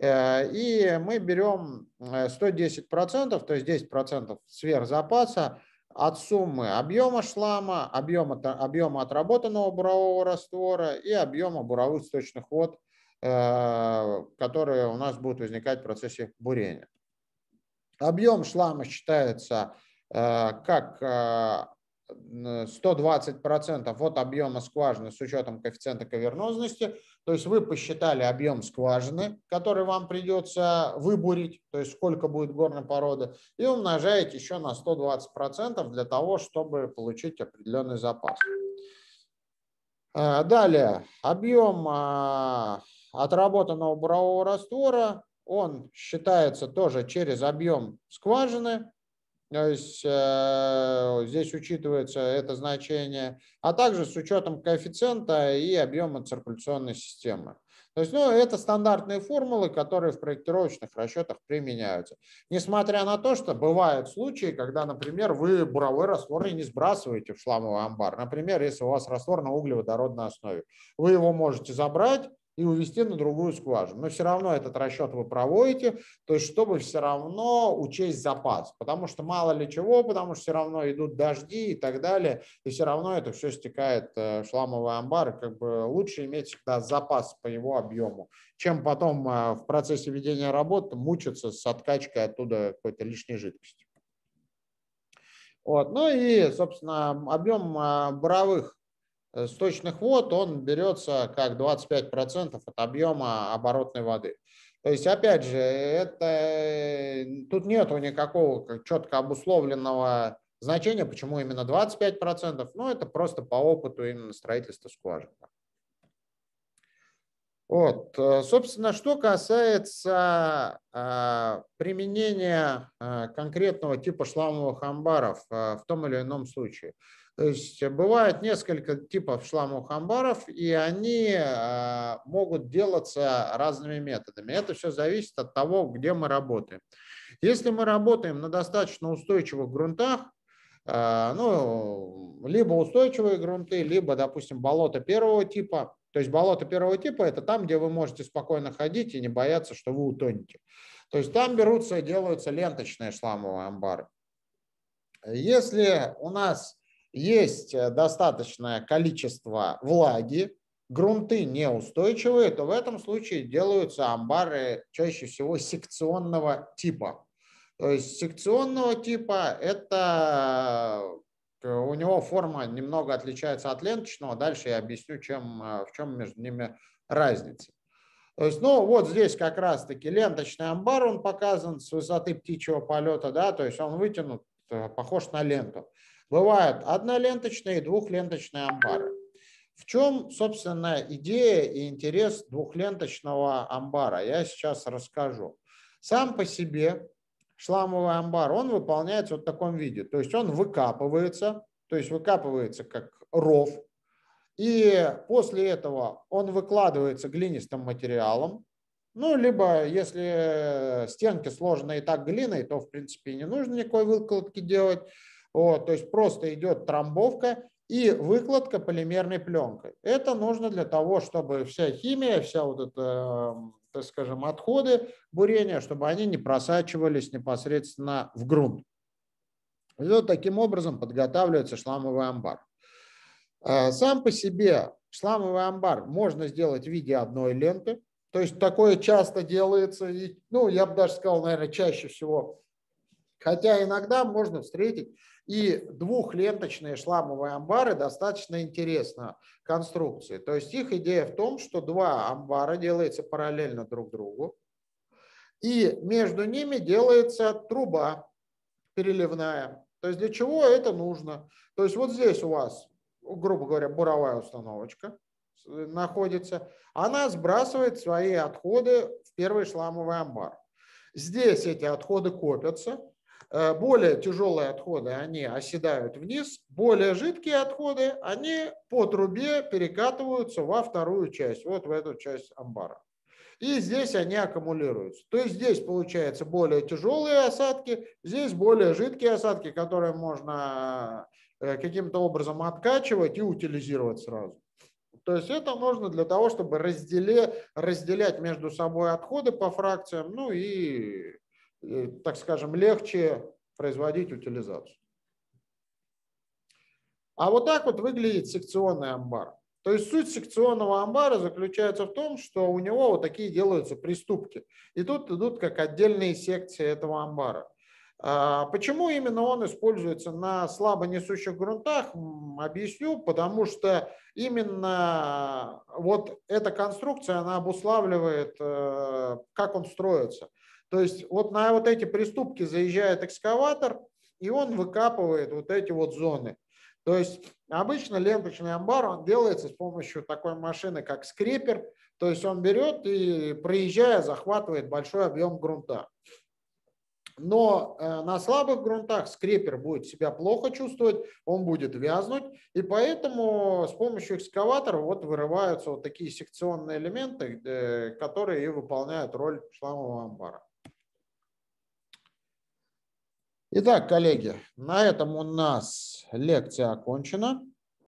э, и мы берем 110%, э, то есть 10% сверхзапаса от суммы объема шлама, объема, объема отработанного бурового раствора и объема буровых сточных вод, э, которые у нас будут возникать в процессе бурения. Объем шлама считается Э, как 120% э, от объема скважины с учетом коэффициента кавернозности. То есть вы посчитали объем скважины, который вам придется выбурить, то есть сколько будет горной породы, и умножаете еще на 120% для того, чтобы получить определенный запас. Э, далее, объем отработанного бурового раствора, он считается тоже через объем скважины, то есть э, здесь учитывается это значение, а также с учетом коэффициента и объема циркуляционной системы. То есть, ну, это стандартные формулы, которые в проектировочных расчетах применяются. Несмотря на то, что бывают случаи, когда, например, вы буровой раствор не сбрасываете в шламовый амбар. Например, если у вас раствор на углеводородной основе. Вы его можете забрать, и увести на другую скважину. Но все равно этот расчет вы проводите, то есть чтобы все равно учесть запас, потому что мало ли чего, потому что все равно идут дожди и так далее, и все равно это все стекает э, в шламовый амбар, как бы лучше иметь всегда запас по его объему, чем потом э, в процессе ведения работы мучиться с откачкой оттуда какой-то лишней жидкости. Вот. Ну и, собственно, объем э, буровых Э, сточных вод, он берется как 25% от объема оборотной воды. То есть, опять же, это, э, тут нет никакого четко обусловленного значения, почему именно 25%, ну, это просто по опыту именно строительства скважин. Вот. Э, собственно, что касается применения конкретного типа шламовых амбаров в том или ином случае. То есть бывает несколько типов шламовых амбаров, и они а, могут делаться разными методами. Это все зависит от того, где мы работаем. Если мы работаем на достаточно устойчивых грунтах, а, ну, либо устойчивые грунты, либо, допустим, болото первого типа. То есть болото первого типа – это там, где вы можете спокойно ходить и не бояться, что вы утонете. То есть там берутся и делаются ленточные шламовые амбары. Если у нас есть э, достаточное количество влаги, грунты неустойчивые, то в этом случае делаются амбары чаще всего секционного типа. То есть секционного типа это э, у него форма немного отличается от ленточного. Дальше я объясню, чем, э, в чем между ними разница. То есть, ну, вот здесь как раз-таки ленточный амбар, он показан с высоты птичьего полета, да, то есть он вытянут, похож на ленту. Бывают одноленточные и двухленточные амбары. В чем, собственно, идея и интерес двухленточного амбара? Я сейчас расскажу. Сам по себе шламовый амбар, он выполняется вот в таком виде. То есть он выкапывается, то есть выкапывается как ров, и после этого он выкладывается глинистым материалом, ну, либо если стенки сложены и так глиной, то, в принципе, не нужно никакой выкладки делать. Вот, то есть просто идет трамбовка и выкладка полимерной пленкой. Это нужно для того, чтобы вся химия, вся вот эта, эм, так скажем, отходы бурения, чтобы они не просачивались непосредственно в грунт. И вот таким образом подготавливается шламовый амбар. А, сам по себе шламовый амбар можно сделать в виде одной ленты. То есть такое часто делается, ну, я бы даже сказал, наверное, чаще всего. Хотя иногда можно встретить и двухленточные шламовые амбары достаточно интересна конструкция. То есть их идея в том, что два амбара делаются параллельно друг другу, и между ними делается труба переливная. То есть для чего это нужно? То есть вот здесь у вас, грубо говоря, буровая установочка э, находится. Она сбрасывает свои отходы в первый шламовый амбар. Здесь эти отходы копятся, Э, более тяжелые отходы, они оседают вниз, более жидкие отходы, они по трубе перекатываются во вторую часть, вот в эту часть амбара. И здесь они аккумулируются. То есть здесь получается более тяжелые осадки, здесь более жидкие осадки, которые можно э, каким-то образом откачивать и утилизировать сразу. То есть это нужно для того, чтобы разделе, разделять между собой отходы по фракциям, ну и Э, так скажем, легче производить утилизацию. А вот так вот выглядит секционный амбар. То есть суть секционного амбара заключается в том, что у него вот такие делаются приступки. И тут идут как отдельные секции этого амбара. А, почему именно он используется на слабо несущих грунтах, объясню, потому что именно вот эта конструкция, она обуславливает, э, как он строится. То есть вот на вот эти приступки заезжает экскаватор, и он выкапывает вот эти вот зоны. То есть обычно ленточный амбар он делается с помощью такой машины, как скрепер. То есть он берет и, проезжая, захватывает большой объем грунта. Но э, на слабых грунтах скрепер будет себя плохо чувствовать, он будет вязнуть, и поэтому с помощью экскаватора вот вырываются вот такие секционные элементы, э, которые и выполняют роль шламового амбара. Итак, коллеги, на этом у нас лекция окончена.